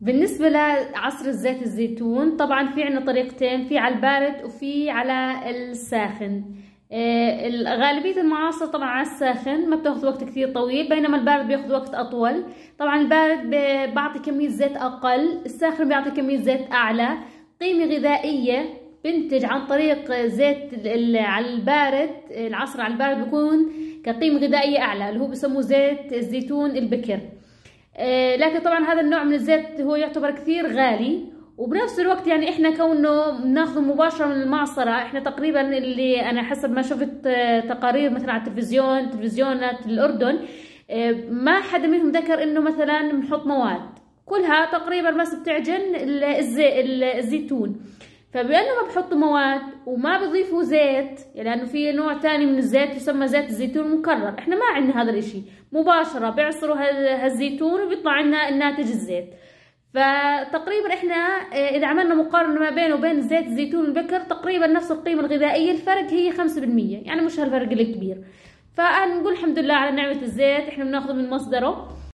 بالنسبة لعصر الزيت الزيتون طبعا في عنا طريقتين في على البارد وفي على الساخن آه، غالبية المعاصر طبعا على الساخن ما بتاخذ وقت كثير طويل بينما البارد بياخذ وقت أطول طبعا البارد بعطي كمية زيت أقل الساخن بيعطي كمية زيت أعلى قيمة غذائية بنتج عن طريق زيت على البارد العصر على البارد بيكون كقيمة غذائية أعلى اللي هو بسموه زيت الزيتون البكر آه، لكن طبعا هذا النوع من الزيت هو يعتبر كثير غالي وبنفس الوقت يعني احنا كونه بناخذه مباشره من المعصره احنا تقريبا اللي انا حسب ما شفت آه، تقارير مثلا على التلفزيون تلفزيونات الاردن آه، ما حدا منهم ذكر انه مثلا بنحط مواد كلها تقريبا بس بتعجن الزيتون طيب، ما بحطوا مواد وما بضيفوا زيت يعني لانه يعني في نوع ثاني من الزيت يسمى زيت الزيتون المكرر احنا ما عندنا هذا الاشي مباشره بيعصروا هالزيتون وبيطلع عنا الناتج الزيت فتقريبا احنا إيه، اذا عملنا مقارنه ما بينه وبين زيت الزيتون البكر تقريبا نفس القيمه الغذائيه الفرق هي 5% يعني مش هالفرق الكبير فنقول الحمد لله على نعمه الزيت احنا بناخذه من مصدره